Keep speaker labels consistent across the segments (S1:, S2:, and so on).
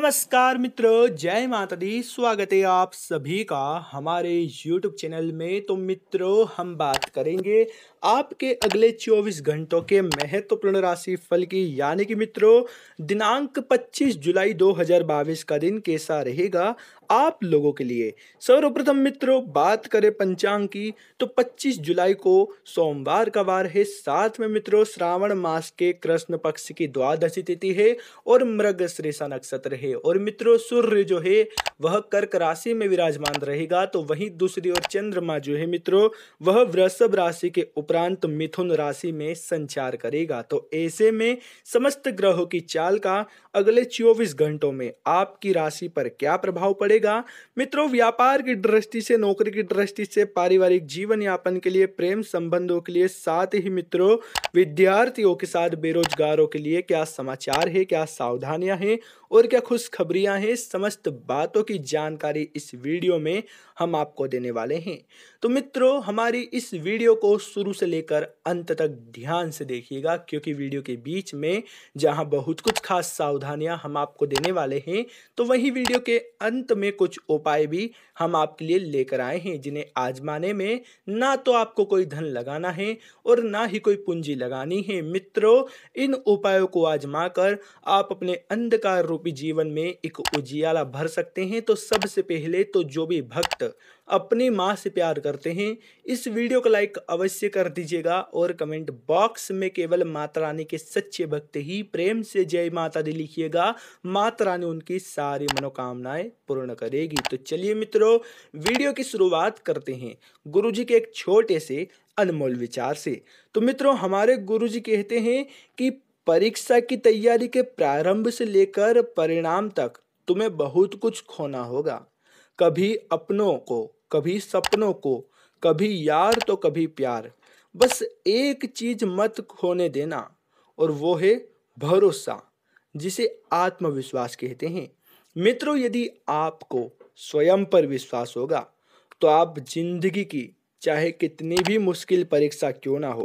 S1: नमस्कार मित्र जय माता दी स्वागत है आप सभी का हमारे YouTube चैनल में तो मित्रों हम बात करेंगे आपके अगले 24 घंटों के महत्वपूर्ण राशि फल की यानी कि मित्रों दिनांक 25 जुलाई 2022 का दिन कैसा रहेगा आप लोगों के लिए सर्वप्रथम मित्रों बात करें पंचांग की तो 25 जुलाई को सोमवार का वार है साथ में मित्रों श्रावण मास के कृष्ण पक्ष की द्वादशी तिथि है और मृग श्रेषा नक्षत्र है और मित्रों सूर्य जो है वह कर्क राशि में विराजमान रहेगा तो वहीं दूसरी ओर चंद्रमा जो है मित्रों वह वृषभ राशि के उपरांत मिथुन राशि में संचार करेगा तो ऐसे में समस्त ग्रहों की चाल का अगले चौबीस घंटों में आपकी राशि पर क्या प्रभाव पड़ेगा मित्रों व्यापार की दृष्टि से नौकरी की दृष्टि से पारिवारिक जीवन यापन के लिए प्रेम संबंधों के लिए साथ ही मित्रों विद्यार्थियों के साथ बेरोजगारों के लिए क्या समाचार है क्या सावधानियां हैं और क्या खुशखबरियां हैं समस्त बातों की जानकारी इस वीडियो में हम आपको देने वाले हैं तो मित्रों हमारी इस वीडियो को शुरू से लेकर अंत तक ध्यान से देखिएगा क्योंकि वीडियो के बीच में जहां बहुत कुछ खास सावधानियां हम आपको देने वाले हैं तो वहीं वीडियो के अंत में कुछ उपाय भी हम आपके लिए लेकर आए हैं जिन्हें आजमाने में ना तो आपको कोई धन लगाना है और ना ही कोई पूंजी लगानी है मित्रों इन उपायों को आजमा आप अपने अंधकार रूपी जीवन में एक उजियाला भर सकते हैं हैं तो सबसे पहले तो जो भी भक्त अपनी माँ से प्यार करते हैं इस वीडियो को लाइक अवश्य कर दीजिएगा और कमेंट बॉक्स में केवल माता रानी के सच्चे भक्त ही प्रेम से जय माता दी लिखिएगा माता रानी उनकी सारी मनोकामनाएं पूर्ण करेगी तो चलिए मित्रों वीडियो की शुरुआत करते हैं गुरु जी के एक छोटे से अनमोल विचार से तो मित्रों हमारे गुरु जी कहते हैं कि परीक्षा की तैयारी के प्रारंभ से लेकर परिणाम तक तुम्हें बहुत कुछ खोना होगा कभी अपनों को कभी सपनों को कभी यार तो कभी प्यार बस एक चीज मत खोने देना और वो है भरोसा जिसे आत्मविश्वास कहते हैं मित्रों यदि आपको स्वयं पर विश्वास होगा तो आप जिंदगी की चाहे कितनी भी मुश्किल परीक्षा क्यों ना हो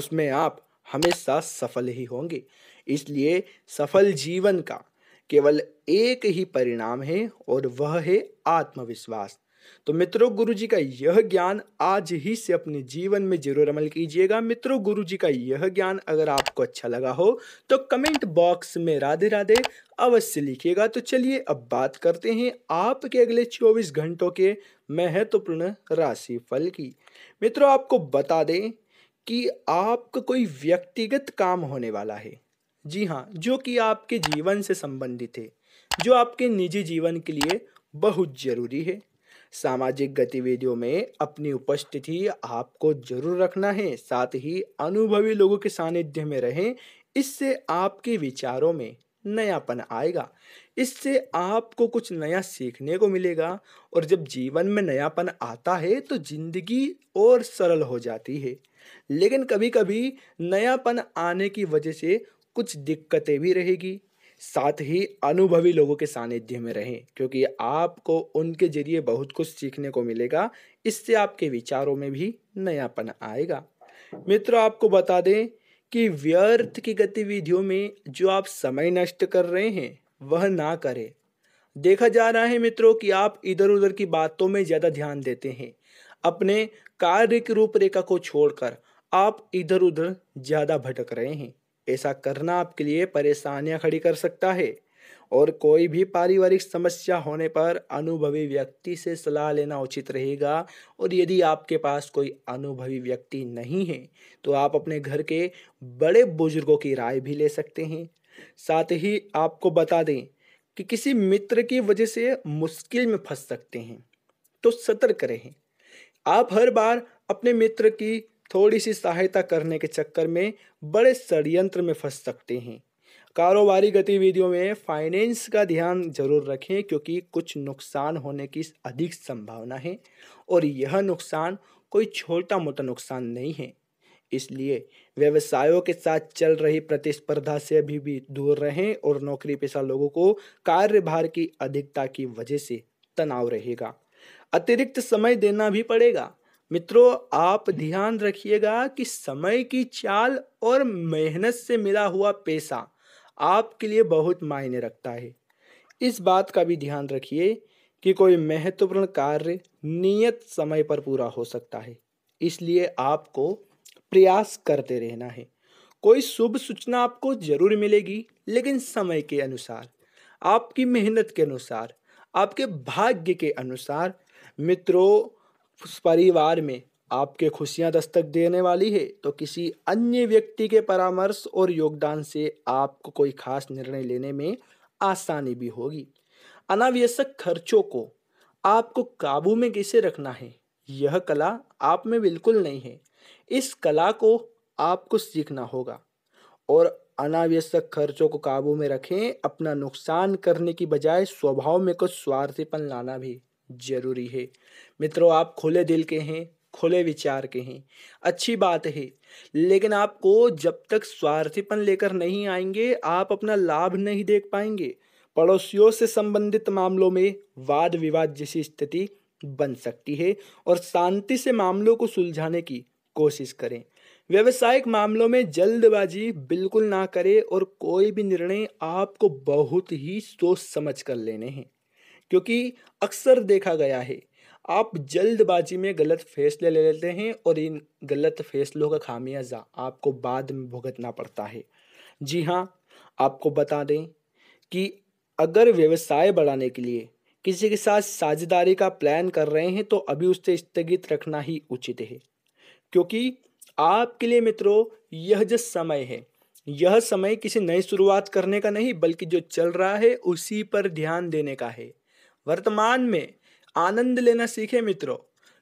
S1: उसमें आप हमेशा सफल ही होंगे इसलिए सफल जीवन का केवल एक ही परिणाम है और वह है आत्मविश्वास तो मित्रों गुरु जी का यह ज्ञान आज ही से अपने जीवन में जरूर अमल कीजिएगा मित्रों गुरु जी का यह ज्ञान अगर आपको अच्छा लगा हो तो कमेंट बॉक्स में राधे राधे अवश्य लिखिएगा तो चलिए अब बात करते हैं आपके अगले 24 घंटों के महत्वपूर्ण राशि फल की मित्रों आपको बता दें कि आपका कोई व्यक्तिगत काम होने वाला है जी हाँ जो कि आपके जीवन से संबंधित है जो आपके निजी जीवन के लिए बहुत ज़रूरी है सामाजिक गतिविधियों में अपनी उपस्थिति आपको जरूर रखना है साथ ही अनुभवी लोगों के सानिध्य में रहें इससे आपके विचारों में नयापन आएगा इससे आपको कुछ नया सीखने को मिलेगा और जब जीवन में नयापन आता है तो जिंदगी और सरल हो जाती है लेकिन कभी कभी नयापन आने की वजह से कुछ दिक्कतें भी रहेगी साथ ही अनुभवी लोगों के सानिध्य में रहें क्योंकि आपको उनके जरिए बहुत कुछ सीखने को मिलेगा इससे आपके विचारों में भी नयापन आएगा मित्रों आपको बता दें कि व्यर्थ की गतिविधियों में जो आप समय नष्ट कर रहे हैं वह ना करें देखा जा रहा है मित्रों कि आप इधर उधर की बातों में ज़्यादा ध्यान देते हैं अपने कार्य की रूपरेखा को छोड़कर आप इधर उधर ज़्यादा भटक रहे हैं ऐसा करना आपके लिए परेशानियां खड़ी कर सकता है और कोई भी पारिवारिक समस्या होने पर अनुभवी व्यक्ति से सलाह लेना उचित रहेगा और यदि आपके पास कोई अनुभवी व्यक्ति नहीं है तो आप अपने घर के बड़े बुजुर्गों की राय भी ले सकते हैं साथ ही आपको बता दें कि किसी मित्र की वजह से मुश्किल में फंस सकते हैं तो सतर्क रहें आप हर बार अपने मित्र की थोड़ी सी सहायता करने के चक्कर में बड़े षडयंत्र में फंस सकते हैं कारोबारी गतिविधियों में फाइनेंस का ध्यान जरूर रखें क्योंकि कुछ नुकसान होने की अधिक संभावना है और यह नुकसान कोई छोटा मोटा नुकसान नहीं है इसलिए व्यवसायों के साथ चल रही प्रतिस्पर्धा से अभी भी दूर रहें और नौकरी पेशा लोगों को कार्यभार की अधिकता की वजह से तनाव रहेगा अतिरिक्त समय देना भी पड़ेगा मित्रों आप ध्यान रखिएगा कि समय की चाल और मेहनत से मिला हुआ पैसा आपके लिए बहुत मायने रखता है इस बात का भी ध्यान रखिए कि कोई महत्वपूर्ण कार्य नियत समय पर पूरा हो सकता है इसलिए आपको प्रयास करते रहना है कोई शुभ सूचना आपको जरूर मिलेगी लेकिन समय के अनुसार आपकी मेहनत के अनुसार आपके भाग्य के अनुसार मित्रों उस परिवार में आपके खुशियां दस्तक देने वाली है तो किसी अन्य व्यक्ति के परामर्श और योगदान से आपको कोई खास निर्णय लेने में आसानी भी होगी अनावश्यक खर्चों को आपको काबू में कैसे रखना है यह कला आप में बिल्कुल नहीं है इस कला को आपको सीखना होगा और अनावश्यक खर्चों को काबू में रखें अपना नुकसान करने की बजाय स्वभाव में कुछ स्वार्थीपन लाना भी जरूरी है मित्रों आप खुले दिल के हैं खुले विचार के हैं अच्छी बात है लेकिन आपको जब तक स्वार्थीपन लेकर नहीं आएंगे आप अपना लाभ नहीं देख पाएंगे पड़ोसियों से संबंधित मामलों में वाद विवाद जैसी स्थिति बन सकती है और शांति से मामलों को सुलझाने की कोशिश करें व्यवसायिक मामलों में जल्दबाजी बिल्कुल ना करें और कोई भी निर्णय आपको बहुत ही सोच समझ कर लेने हैं क्योंकि अक्सर देखा गया है आप जल्दबाजी में गलत फैसले ले लेते हैं और इन गलत फैसलों का खामियाजा आपको बाद में भुगतना पड़ता है जी हाँ आपको बता दें कि अगर व्यवसाय बढ़ाने के लिए किसी के साथ साझेदारी का प्लान कर रहे हैं तो अभी उससे स्थगित रखना ही उचित है क्योंकि आपके लिए मित्रों यह जो समय है यह समय किसी नई शुरुआत करने का नहीं बल्कि जो चल रहा है उसी पर ध्यान देने का है वर्तमान में आनंद लेना सीखें मित्रों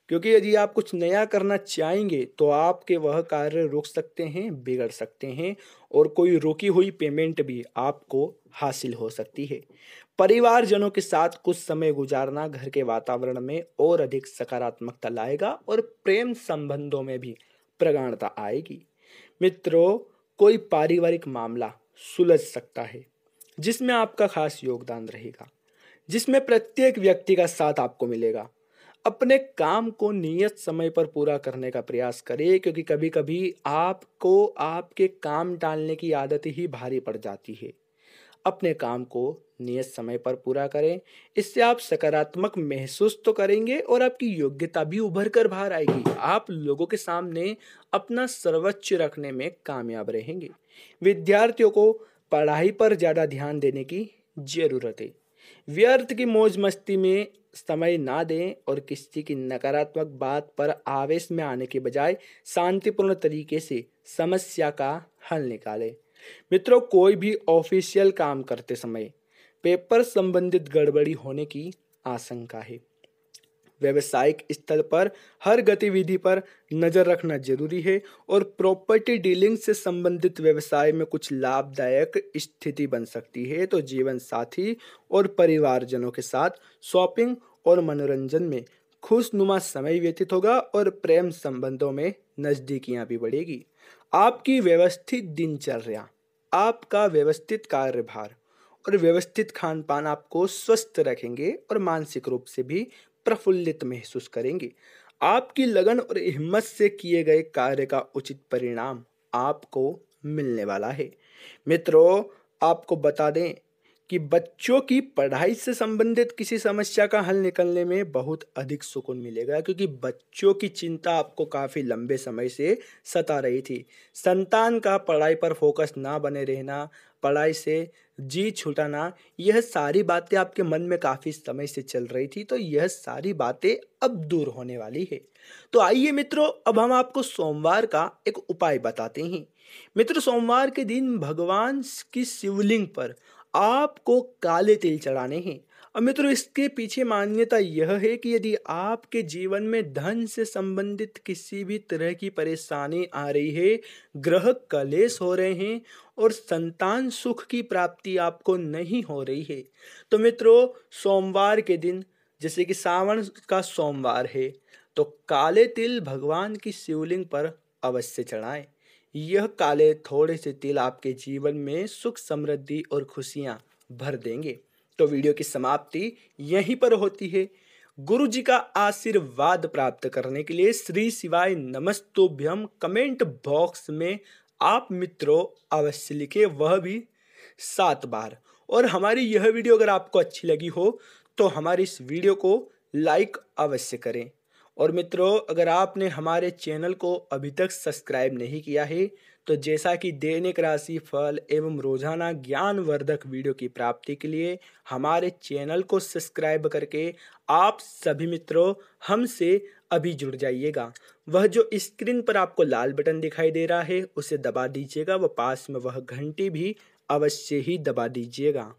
S1: क्योंकि यदि आप कुछ नया करना चाहेंगे तो आपके वह कार्य रुक सकते हैं बिगड़ सकते हैं और कोई रुकी हुई पेमेंट भी आपको हासिल हो सकती है परिवारजनों के साथ कुछ समय गुजारना घर के वातावरण में और अधिक सकारात्मकता लाएगा और प्रेम संबंधों में भी प्रगाढ़ता आएगी मित्रों कोई पारिवारिक मामला सुलझ सकता है जिसमें आपका खास योगदान रहेगा जिसमें प्रत्येक व्यक्ति का साथ आपको मिलेगा अपने काम को नियत समय पर पूरा करने का प्रयास करें क्योंकि कभी कभी आपको आपके काम टालने की आदत ही भारी पड़ जाती है अपने काम को नियत समय पर पूरा करें इससे आप सकारात्मक महसूस तो करेंगे और आपकी योग्यता भी उभर कर बाहर आएगी आप लोगों के सामने अपना सर्वोच्च रखने में कामयाब रहेंगे विद्यार्थियों को पढ़ाई पर ज़्यादा ध्यान देने की ज़रूरत है व्यर्थ की मौज मस्ती में समय ना दें और किसी की नकारात्मक बात पर आवेश में आने के बजाय शांतिपूर्ण तरीके से समस्या का हल निकालें मित्रों कोई भी ऑफिशियल काम करते समय पेपर संबंधित गड़बड़ी होने की आशंका है व्यवसायिक स्थल पर हर गतिविधि पर नज़र रखना जरूरी है और प्रॉपर्टी डीलिंग से संबंधित व्यवसाय में कुछ लाभदायक स्थिति बन सकती है तो जीवन साथी और परिवारजनों के साथ शॉपिंग और मनोरंजन में खुशनुमा समय व्यतीत होगा और प्रेम संबंधों में नज़दीकियाँ भी बढ़ेगी आपकी व्यवस्थित दिनचर्या आपका व्यवस्थित कार्यभार और व्यवस्थित खान पान आपको स्वस्थ रखेंगे और मानसिक रूप से भी प्रफुल्लित महसूस करेंगे आपकी लगन और हिम्मत से किए गए कार्य का उचित परिणाम आपको मिलने वाला है मित्रों आपको बता दें कि बच्चों की पढ़ाई से संबंधित किसी समस्या का हल निकलने में बहुत अधिक सुकून मिलेगा क्योंकि बच्चों की चिंता आपको काफ़ी लंबे समय से सता रही थी संतान का पढ़ाई पर फोकस ना बने रहना पढ़ाई से जी छोटा ना यह सारी बातें आपके मन में काफ़ी समय से चल रही थी तो यह सारी बातें अब दूर होने वाली है तो आइए मित्रों अब हम आपको सोमवार का एक उपाय बताते हैं मित्र सोमवार के दिन भगवान की शिवलिंग पर आपको काले तिल चढ़ाने हैं और मित्रों इसके पीछे मान्यता यह है कि यदि आपके जीवन में धन से संबंधित किसी भी तरह की परेशानी आ रही है ग्रह कलेश हो रहे हैं और संतान सुख की प्राप्ति आपको नहीं हो रही है तो मित्रों सोमवार के दिन जैसे कि सावन का सोमवार है तो काले तिल भगवान की शिवलिंग पर अवश्य चढ़ाएं यह काले थोड़े से तिल आपके जीवन में सुख समृद्धि और खुशियाँ भर देंगे तो वीडियो की समाप्ति यहीं पर होती है गुरु जी का आशीर्वाद प्राप्त करने के लिए श्री शिवाय नमस्तोभ्यम कमेंट बॉक्स में आप मित्रों अवश्य लिखे वह भी सात बार और हमारी यह वीडियो अगर आपको अच्छी लगी हो तो हमारी इस वीडियो को लाइक अवश्य करें और मित्रों अगर आपने हमारे चैनल को अभी तक सब्सक्राइब नहीं किया है तो जैसा कि दैनिक राशि फल एवं रोजाना ज्ञानवर्धक वीडियो की प्राप्ति के लिए हमारे चैनल को सब्सक्राइब करके आप सभी मित्रों हमसे अभी जुड़ जाइएगा वह जो स्क्रीन पर आपको लाल बटन दिखाई दे रहा है उसे दबा दीजिएगा व पास में वह घंटी भी अवश्य ही दबा दीजिएगा